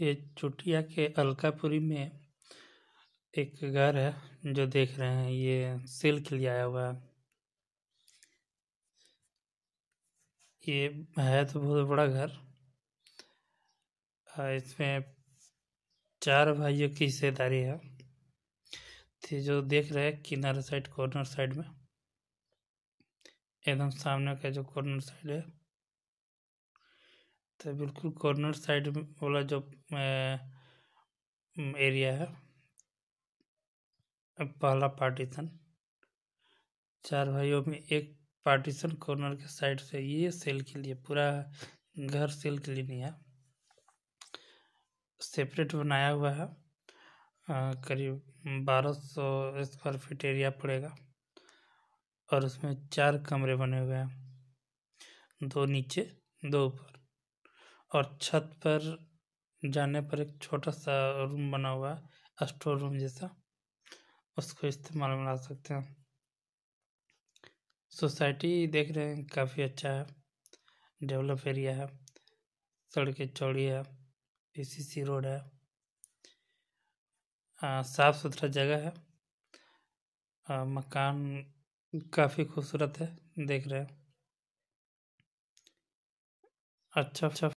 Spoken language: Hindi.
ये चुटिया के अलकापुरी में एक घर है जो देख रहे हैं ये सिल्क के लिए आया हुआ है ये है तो बहुत बड़ा घर इसमें चार भाइयों की हिस्सेदारी है तो जो देख रहे हैं किनारे साइड कॉर्नर साइड में एकदम सामने का जो कॉर्नर साइड है तो बिल्कुल कॉर्नर साइड वाला जो एरिया है पहला पार्टीशन चार भाइयों में एक पार्टीशन कॉर्नर के साइड से ये सेल के लिए पूरा घर सेल के लिए नहीं है सेपरेट बनाया हुआ है करीब बारह सौ स्क्वायर फीट एरिया पड़ेगा और उसमें चार कमरे बने हुए हैं दो नीचे दो ऊपर और छत पर जाने पर एक छोटा सा रूम बना हुआ है स्टोर रूम जैसा उसको इस्तेमाल में ला सकते हैं सोसाइटी देख रहे हैं काफ़ी अच्छा है डेवलप एरिया है सड़कें चौड़ी है पीसीसी रोड है आ, साफ सुथरा जगह है आ, मकान काफ़ी खूबसूरत है देख रहे हैं अच्छा अच्छा